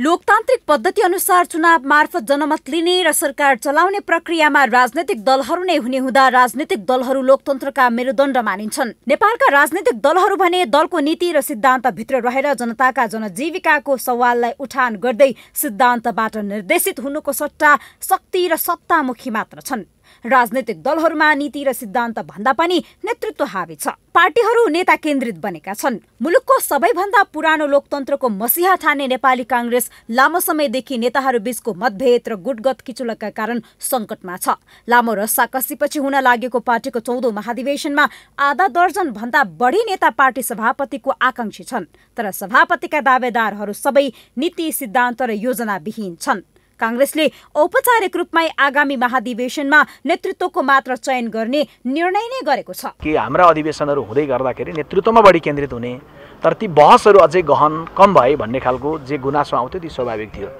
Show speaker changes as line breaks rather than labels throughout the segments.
लोकतान्त्रिक पद्धति अनुसार चुनाव मार्फत जनमत लिने र सरकार चलाउने प्रक्रियामा राजनैतिक दलहरू नै हुने हुँदा राजनैतिक दलहरू लोकतन्त्रका मेरुदण्ड मानिन्छन् नेपालका राजनैतिक दलहरू भने दलको नीति र सिद्धान्तभित्र रहेर जनताका जनजीविकाको सवाललाई उठान गर्दै सिद्धान्तबाट निर्देशित हुनुको सट्टा शक्ति र सत्तामुखी मात्र छन् राजनैतिक दलहरूमा नीति र सिद्धान्त भन्दा पनि नेतृत्व हावी छ पार्टीहरू नेता केन्द्रित बनेका छन् मुलुकको सबैभन्दा पुरानो लोकतन्त्रको मसिहा ठाने नेपाली काङ्ग्रेस लामो समयदेखि नेताहरू बीचको मतभेद र गुटगत किचुलका कारण सङ्कटमा छ लामो रस्साकसीपछि हुन लागेको पार्टीको चौधौँ महाधिवेशनमा आधा दर्जन भन्दा बढी नेता पार्टी सभापतिको आकाङ्क्षी छन् तर सभापतिका दावेदारहरू सबै नीति सिद्धान्त र योजनाविहीन छन् काङ्ग्रेसले औपचारिक रूपमा आगामी महाधिवेशनमा नेतृत्वको मात्र चयन गर्ने निर्णय नै गरेको छ
कि हाम्रा अधिवेशनहरू हुँदै गर्दाखेरि नेतृत्वमा बढी केन्द्रित हुने तर ती बहसहरू अझै गहन कम भए भन्ने खालको जे गुनासो आउँथ्यो ती स्वाभाविक थियो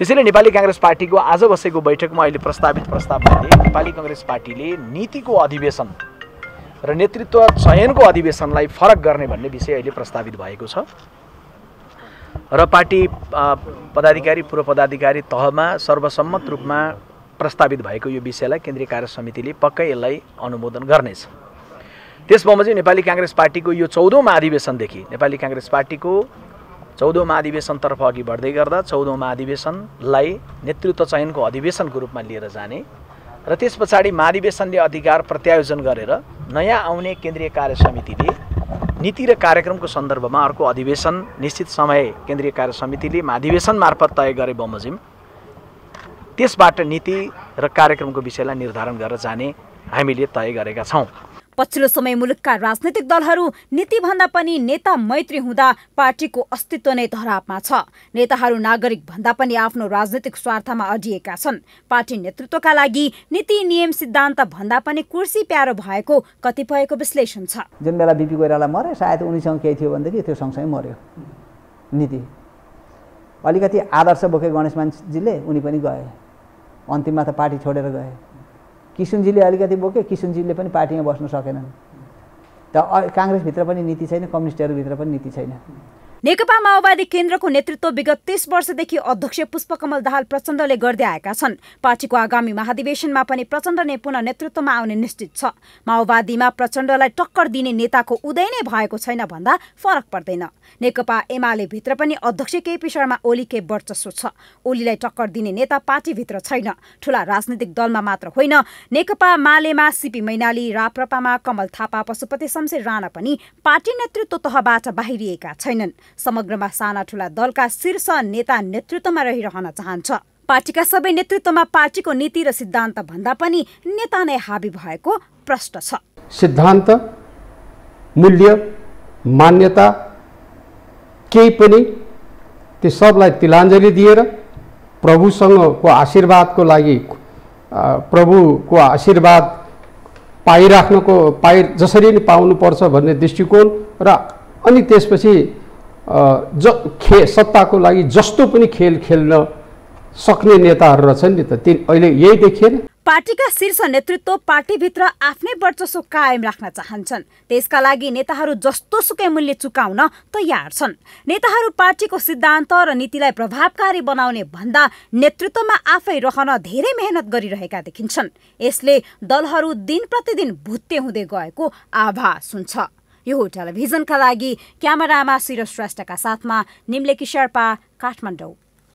त्यसैले नेपाली काङ्ग्रेस पार्टीको आज बसेको बैठकमा अहिले प्रस्तावित प्रस्तावमध्ये नेपाली काङ्ग्रेस पार्टीले नीतिको अधिवेशन र नेतृत्व चयनको अधिवेशनलाई फरक गर्ने भन्ने विषय अहिले प्रस्तावित भएको छ र पार्टी पदाधिकारी पूर्व पदाधिकारी तहमा सर्वसम्मत रूपमा प्रस्तावित भएको यो विषयलाई केन्द्रीय कार्य समितिले पक्कै यसलाई अनुमोदन गर्नेछ त्यस बमोजिम नेपाली काङ्ग्रेस पार्टीको यो चौधौँ महाधिवेशनदेखि नेपाली काङ्ग्रेस पार्टीको चौधौँ महाधिवेशनतर्फ अघि बढ्दै गर्दा चौधौँ महाधिवेशनलाई नेतृत्व चयनको अधिवेशनको रूपमा लिएर जाने र त्यस पछाडि महाधिवेशनले अधिकार प्रत्यायोजन गरेर नयाँ आउने केन्द्रीय कार्य समितिले नीति र कार्यक्रमको सन्दर्भमा अर्को अधिवेशन निश्चित समय केन्द्रीय कार्य समितिले महाधिवेशन मार्फत तय गरे बमोजिम त्यसबाट नीति र कार्यक्रमको विषयलाई निर्धारण गरेर जाने हामीले तय गरेका छौँ
पछिल्लो समय मुलुकका राजनैतिक दलहरू नीतिभन्दा पनि नेता मैत्री हुँदा पार्टीको अस्तित्व नै धरापमा छ नेताहरू नागरिक भन्दा पनि आफ्नो राजनैतिक स्वार्थमा अडिएका छन् पार्टी नेतृत्वका लागि नीति नियम सिद्धान्त भन्दा पनि कुर्सी प्यारो भएको कतिपयको विश्लेषण छ
जुन बेला बिपी कोइराला मरे सायद उनीसँग केही थियो भनेदेखि त्यो सँगसँगै मर्यो नीति अलिकति आदर्श बोके गणेशमानजीले उनी पनि गए अन्तिममा त पार्टी छोडेर गए किसुनजीले अलिकति बोके किसुनजीले पनि पार्टीमा बस्नु सकेनन् त काङ्ग्रेसभित्र पनि नीति छैन कम्युनिस्टहरूभित्र पनि नीति छैन
नेकपा माओवादी केन्द्रको नेतृत्व विगत तीस वर्षदेखि अध्यक्ष पुष्पकमल दाहाल प्रचण्डले गर्दै आएका छन् पार्टीको आगामी महाधिवेशनमा पनि प्रचण्ड नै पुनः नेतृत्वमा आउने निश्चित छ माओवादीमा प्रचण्डलाई टक्कर दिने नेताको उदय नै भएको छैन भन्दा फरक पर्दैन नेकपा एमाले भित्र पनि अध्यक्ष केपी शर्मा ओलीकै वर्चस्व छ ओलीलाई टक्कर दिने नेता पार्टीभित्र छैन ठुला राजनीतिक दलमा मात्र होइन नेकपा मालेमा सिपी मैनाली राप्रपामा कमल थापा पशुपति शमशेर राणा पनि पार्टी नेतृत्व तहबाट बाहिरिएका छैनन् समग्रमा साना ठुला दलका शीर्ष नेता नेतृत्वमा रहिरहन चाहन्छ पार्टीका सबै नेतृत्वमा पार्टीको नीति र सिद्धान्त भन्दा पनि नेता नै हाबी भएको प्रश्न छ
सिद्धान्त मूल्य मान्यता केही पनि त्यो सबलाई तिलाञ्जली दिएर प्रभुसँगको आशीर्वादको लागि प्रभुको आशीर्वाद पाइराख्नको पाइ जसरी नै पाउनुपर्छ भन्ने दृष्टिकोण र अनि त्यसपछि ज खे सत्ताको लागि जस्तो पनि खेल खेल्न सक्ने नेताहरू रहेछन् नि त ती अहिले यही देखिएन
पार्टीका शीर्ष नेतृत्व पार्टीभित्र आफ्नै वर्चस्व कायम राख्न चाहन्छन् त्यसका लागि नेताहरू जस्तो सुकै मूल्य चुकाउन तयार छन् नेताहरू पार्टीको सिद्धान्त र नीतिलाई प्रभावकारी बनाउने भन्दा नेतृत्वमा आफै रहन धेरै मेहनत गरिरहेका देखिन्छन् यसले दलहरू दिन प्रतिदिन भुत्ते हुँदै गएको आभास हुन्छ यो टेलिभिजनका लागि क्यामेरामा शिर श्रेष्ठका साथमा निम्लेकी शेर्पा काठमाडौँ